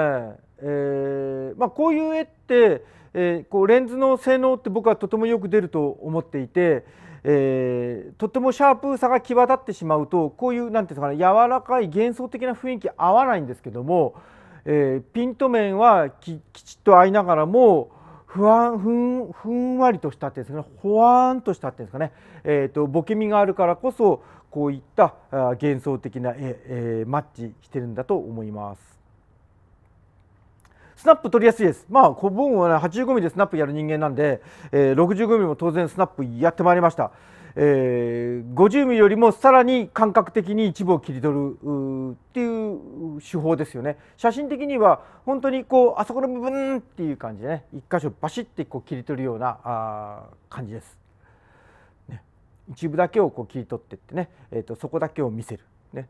S1: えー、まあ、こういう絵って、えこうレンズの性能って僕はとてもよく出ると思っていてえー、とってもシャープさが際立ってしまうとこういう何て言うか柔らかい幻想的な雰囲気合わないんですけども、えー、ピント面はきちっと合いながらも不安ふんふんわりとしたってですねほわーんとしたっていうんですかね、えーと、とボケみがあるからこそこういった幻想的な絵、えー、マッチしてるんだと思います。スナップ取りやすいです。まあ、小盆は、ね、85mm でスナップやる人間なんで、えー、65mm も当然スナップやってまいりました。えー、50mm よりもさらに感覚的に一部を切り取るっていう手法ですよね写真的には本当にこうあそこの部分っていう感じでね一箇所バシッてこう切り取るようなあ感じです、ね、一部だけをこう切り取ってってね、えーと、そこだけを見せる、ね、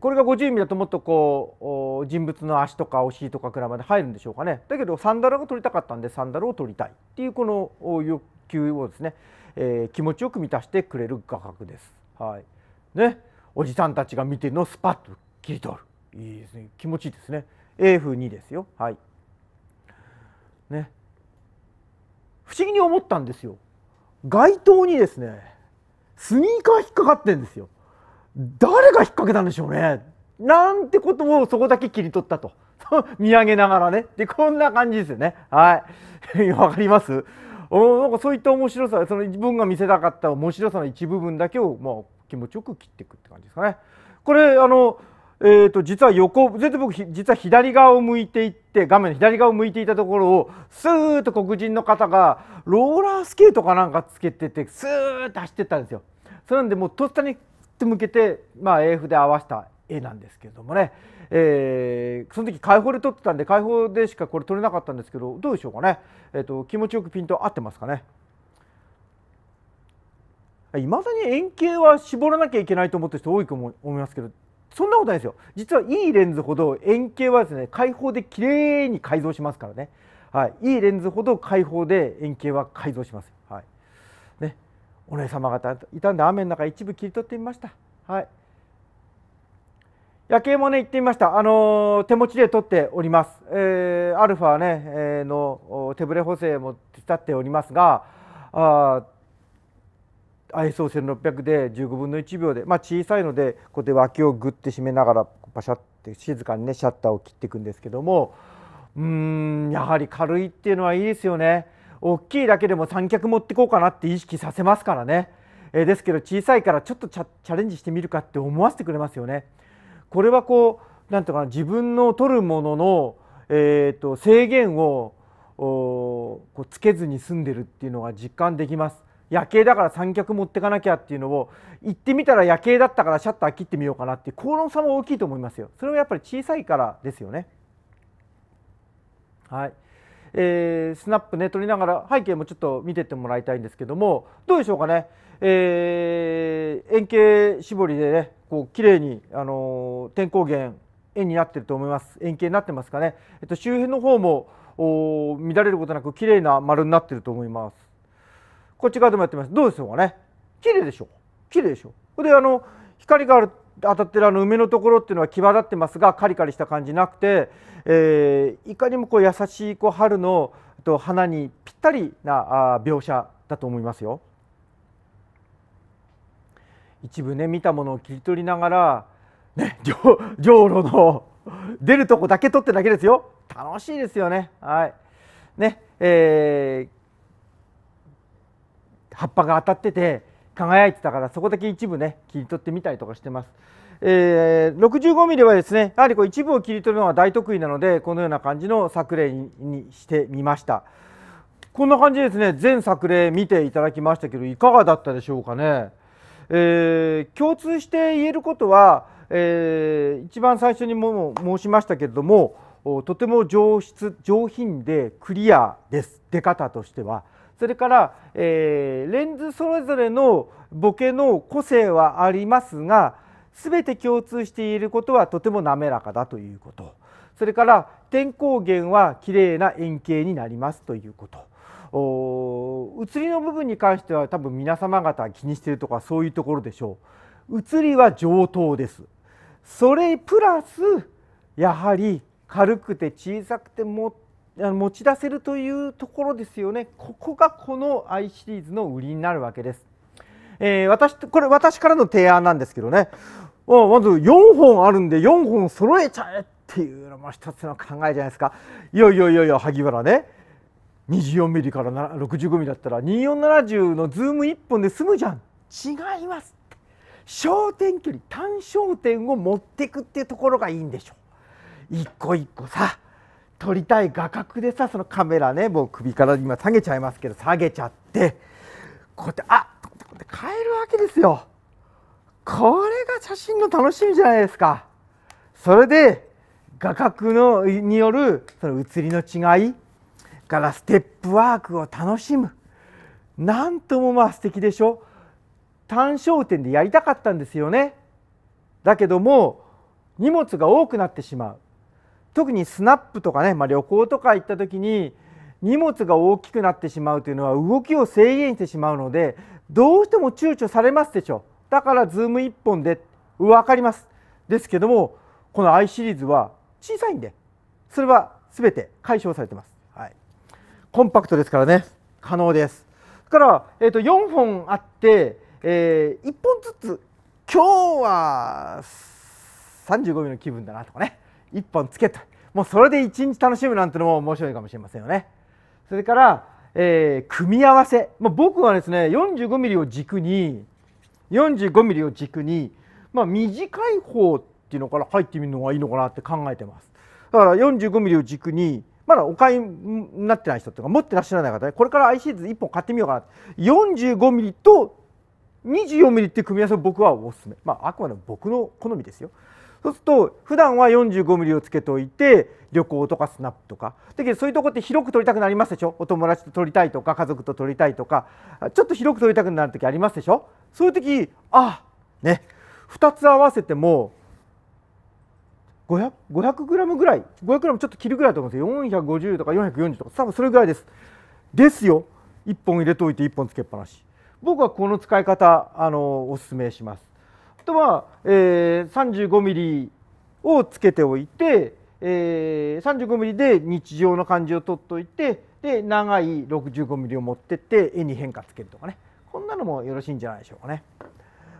S1: これが50ミリだともっとこう人物の足とかお尻とかくらいまで入るんでしょうかねだけどサンダルが取りたかったんでサンダルを取りたいっていうこの欲求をですね、えー、気持ちよく満たしてくれる画角です。はいね、おじさんたちが見てるのをスパッと切り取るいいですね気持ちいいですね AF2 ですよはい。ね不思議に思ったんですよ街灯にですねスニーカー引っかかってんですよ誰が引っ掛けたんでしょうねなんてことをそこだけ切り取ったと 見上げながらねでこんな感じですよねはい わかりますおなんかそういった面白さその自分が見せたかった面白さの一部分だけを、まあ、気持ちよく切っていくって感じですかねこれあのえー、と実は横全然僕実は左側を向いていって画面の左側を向いていたところをスーッと黒人の方がローラースケートかなんかつけててスーッと走ってったんですよ。それなんでもうとっさにって向けて、まあ、AF で合わせた絵なんですけれどもね、えー、その時開放で撮ってたんで開放でしかこれ撮れなかったんですけどどうでしょうかね、えーと、気持ちよくピント合ってますかね。いまだに円形は絞らなきゃいけないと思ってる人多いと思いますけどそんなことないですよ実はいいレンズほど円形はですね開放で綺麗に改造しますからね、はい、いいレンズほど開放で円形は改造しますお姉様方いたんで雨の中一部切り取ってみました。はい、夜景もね行ってみました、あの手持ちで撮っております、えー、アルファ、ねえー、の手ぶれ補正も手伝っておりますがあ ISO1600 で15分の1秒で、まあ、小さいのでここで脇をぐって締めながらパシャって静かにねシャッターを切っていくんですけどもうんやはり軽いっていうのはいいですよね。大きいだけでも三脚持ってこうかなって意識させますからね、えー、ですけど小さいからちょっとチャレンジしてみるかって思わせてくれますよね。これはこうなんとか自分の取るものの、えーと、制限をこうつけずに済んでるっていうのが実感できます。夜景だから三脚持ってかなきゃっていうのを行ってみたら夜景だったからシャッター切ってみようかなっていう効能差も大きいと思いますよ。それはやっぱり小さいからですよね。はい。えー、スナップね撮りながら背景もちょっと見てってもらいたいんですけどもどうでしょうかね、えー、円形絞りでねこう綺麗にあの天候源円になってると思います円形になってますかね、えっと、周辺の方もお乱れることなく綺麗な丸になってると思いますこっち側でもやってますどうでしょうかね綺麗でしょう綺麗でしょうであの光がある当たってるあの梅のところっていうのは際立ってますがカリカリした感じなくて、えー、いかにもこう優しいこう春のと花にぴったりなあ描写だと思いますよ。一部ね見たものを切り取りながら、ね、じょうろの出るとこだけ取ってだけですよ楽しいですよね。はいねえー、葉っぱが当たってて輝いてたからそこだけ一部ね切り取ってみたりとかしてます。えー、65ミリはですねやはりこう一部を切り取るのは大得意なのでこのような感じの作例にしてみましたこんな感じですね全作例見ていただきましたけどいかがだったでしょうかね、えー、共通して言えることは、えー、一番最初にも申しましたけれどもとても上質上品でクリアです出方としては。それから、えー、レンズそれぞれのボケの個性はありますが全て共通していることはとても滑らかだということそれから点光源はきれいな円形になりますということ。写りの部分に関しては多分皆様方気にしてるとかそういうところでしょう写りは上等ですそれプラスやはり軽くて小さくてもっ持ち出せるというところですよねここがこの i シリーズの売りになるわけです、えー、私これ私からの提案なんですけどねまず4本あるんで4本揃えちゃえっていうのも一つの考えじゃないですかいよいよいよいよ、萩原ね2 4ミリから6 5ミリだったら2470のズーム1本で済むじゃん違います焦点距離単焦点を持っていくっていうところがいいんでしょう。一個一個さ撮りたい画角でさそのカメラねもう首から今下げちゃいますけど下げちゃってこうやってあって変えるわけですよこれが写真の楽しみじゃないですかそれで画角のによるその写りの違いからステップワークを楽しむなんともまあ素敵でしょ単焦点でやりたかったんですよねだけども荷物が多くなってしまう特にスナップとかね、まあ、旅行とか行った時に荷物が大きくなってしまうというのは動きを制限してしまうのでどうしても躊躇されますでしょだからズーム1本で分かりますですけどもこの i シリーズは小さいんでそれは全て解消されてます、はい、コンパクトですからね可能ですから、えー、と4本あって、えー、1本ずつ今日は35秒の気分だなとかね1本つけともうそれで1日楽しむなんてのも面白いかもしれませんよねそれから、えー、組み合わせ、まあ、僕はですね 45mm を軸に 45mm を軸に、まあ、短い方っていうのから入ってみるのがいいのかなって考えてますだから 45mm を軸にまだお買いになってない人とか持ってらっしゃらない方これから IC 図1本買ってみようかな 45mm と 24mm っていう組み合わせを僕はおすすめまああくまでも僕の好みですよそうすると普段は 45mm をつけておいて旅行とかスナップとかだけどそういうとこって広く撮りたくなりますでしょお友達と撮りたいとか家族と撮りたいとかちょっと広く撮りたくなる時ありますでしょそういう時あね2つ合わせても 500g ぐらい 500g ちょっと切るぐらいだと思うんですよ450とか440とか多分それぐらいですですよ1本入れといて1本つけっぱなし僕はこの使い方あのおすすめします人は、えー、35ミリをつけておいて、えー、35ミリで日常の感じを取っておいてで長い65ミリを持ってって絵に変化つけるとかねこんなのもよろしいんじゃないでしょうかね。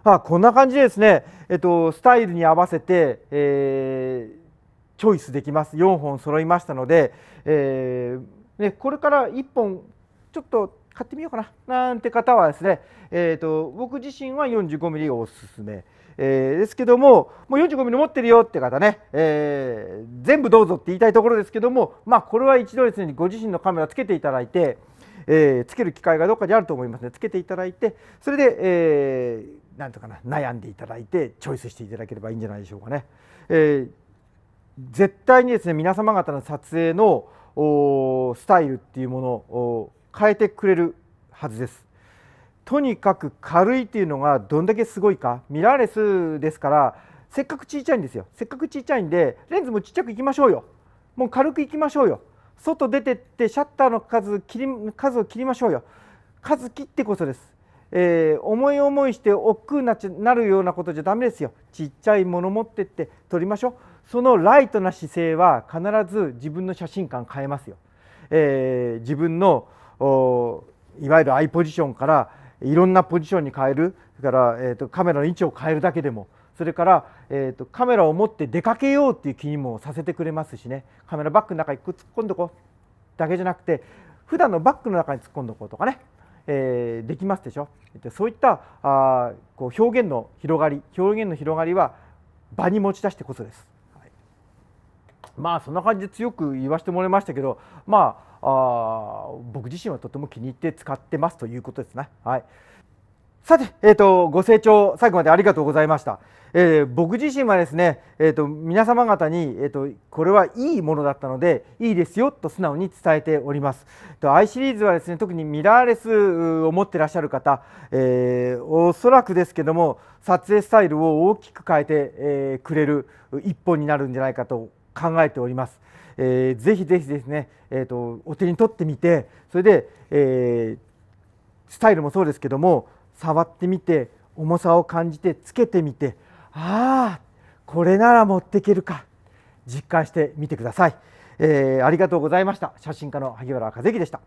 S1: あこんな感じですね、えっと、スタイルに合わせて、えー、チョイスできます4本揃いましたので、えー、ね、これから1本ちょっと買ってみようかななんて方はですね、えーと、と僕自身は 45mm がおすすめ。えー、ですけどももう45ミリ持ってるよって方ね、えー、全部どうぞって言いたいところですけども、まあ、これは一度ですねご自身のカメラつけていただいて、えー、つける機会がどっかにあると思いますの、ね、でつけていただいてそれで、えー、なんとかな悩んでいただいてチョイスしていただければいいんじゃないでしょうかね。えー、絶対にですね皆様方の撮影のスタイルっていうものを変えてくれるはずです。とにかく軽いっていうのがどんだけすごいかミラーレスですからせっかくちいちゃいんですよせっかくちいちゃいんでレンズもちっちゃくいきましょうよもう軽くいきましょうよ外出てってシャッターの数切り数を切りましょうよ数切ってこそです、えー、思い思いして億劫ななるようなことじゃダメですよちっちゃいもの持ってって撮りましょうそのライトな姿勢は必ず自分の写真館変えますよ、えー、自分のいわゆるアイポジションからいろんなポジションに変えるそれから、えーと、カメラの位置を変えるだけでもそれから、えーと、カメラを持って出かけようっていう気にもさせてくれますしねカメラバッグの中に突っ込んでこうだけじゃなくて普段のバッグの中に突っ込んでこうとかね、えー、できますでしょそういったあこう表現の広がり表現の広がりは場に持ち出してこそです。まあそんな感じで強く言わせてもらいましたけどまああ僕自身はとても気に入って使ってますということですね。はい、さて、えーと、ご清聴最後までありがとうございました。えー、僕自身はですね、えーと、皆様方に、えーと、これはいいものだったのでいいですよと素直に伝えております。と i シリーズはですね特にミラーレスを持ってらっしゃる方、えー、おそらくですけども撮影スタイルを大きく変えて、えー、くれる一本になるんじゃないかと考えております。えー、ぜひぜひですね、えーと、お手に取ってみてそれで、えー、スタイルもそうですけども触ってみて重さを感じてつけてみてああこれなら持っていけるか実感してみてください、えー、ありがとうございました写真家の萩原和之でした